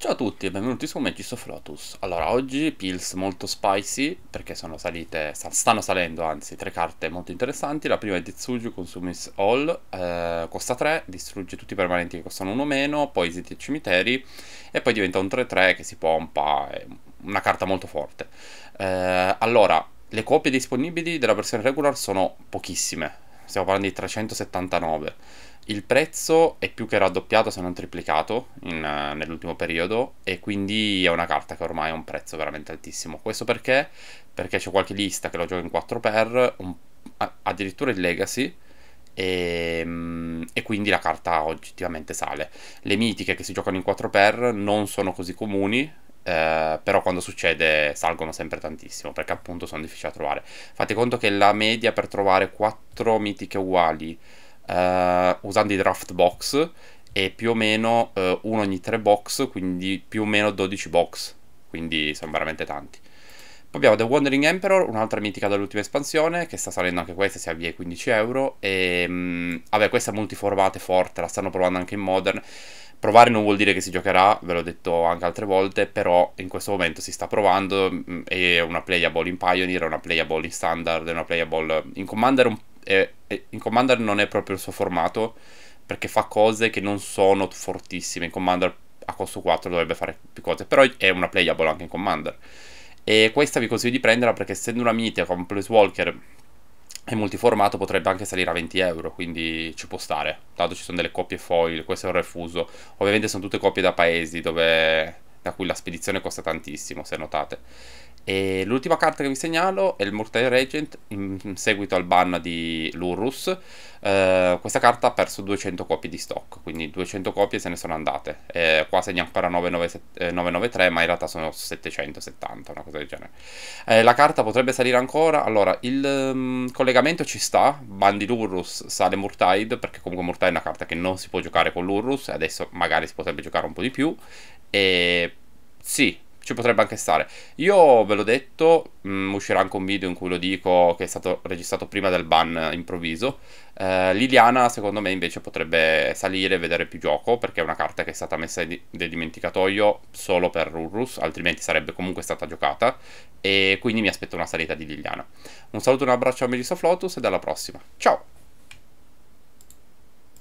Ciao a tutti e benvenuti su Magisto Flotus. Allora, oggi pills molto spicy, perché sono salite, stanno salendo anzi, tre carte molto interessanti. La prima è Tetsuji Consumis All, eh, costa 3, distrugge tutti i permanenti che costano 1 meno, poi esiti e cimiteri, e poi diventa un 3-3 che si pompa, è una carta molto forte. Eh, allora, le copie disponibili della versione regular sono pochissime, stiamo parlando di 379. Il prezzo è più che raddoppiato se non triplicato in, eh, nell'ultimo periodo e quindi è una carta che ormai ha un prezzo veramente altissimo. Questo perché? Perché c'è qualche lista che lo gioca in 4x, un, addirittura in Legacy, e, ehm, e, quindi la carta oggettivamente sale. Le mitiche che si giocano in 4x non sono così comuni, eh, però quando succede salgono sempre tantissimo perché appunto sono difficili da trovare. Fate conto che la media per trovare 4 mitiche uguali eh, usando i draft box è più o meno eh, uno ogni 3 box, quindi più o meno 12 box, quindi sono veramente tanti. Poi abbiamo The Wandering Emperor, un'altra mitica dell'ultima espansione, che sta salendo anche questa, si avvia ai 15 euro. E, mh, mm, vabbè, questa è multiformata e forte, la stanno provando anche in Modern. Provare non vuol dire che si giocherà, ve l'ho detto anche altre volte, però in questo momento si sta provando, mm, è una playable in Pioneer, è una playable in Standard, è una playable in Commander, è, è, in Commander non è proprio il suo formato, perché fa cose che non sono fortissime, in Commander a costo 4 dovrebbe fare più cose, però è una playable anche in Commander. E questa vi consiglio di prenderla perché essendo una mitica con Walker e multiformato potrebbe anche salire a 20 euro, quindi ci può stare. Tanto ci sono delle coppie foil, questo è un refuso. Ovviamente sono tutte coppie da paesi dove, da cui la spedizione costa tantissimo, se notate. E l'ultima carta che vi segnalo è il Mortal Regent in seguito al ban di Lurus. Eh, questa carta ha perso 200 copie di stock, quindi 200 copie se ne sono andate. Eh, qua segna ancora 993, eh, ma in realtà sono 770, una cosa del genere. Eh, la carta potrebbe salire ancora. Allora, il um, collegamento ci sta. Ban di Lurrus sale Murtide, perché comunque Murtide è una carta che non si può giocare con Lurrus. Adesso magari si potrebbe giocare un po' di più. E sì, ci potrebbe anche stare. Io ve l'ho detto, mh, mm, uscirà anche un video in cui lo dico che è stato registrato prima del ban improvviso. Eh, Liliana secondo me invece potrebbe salire e vedere più gioco perché è una carta che è stata messa nel dimenticatoio solo per Rurrus, altrimenti sarebbe comunque stata giocata e quindi mi aspetto una salita di Liliana. Un saluto e un abbraccio a Melissa Flotus e alla prossima. Ciao!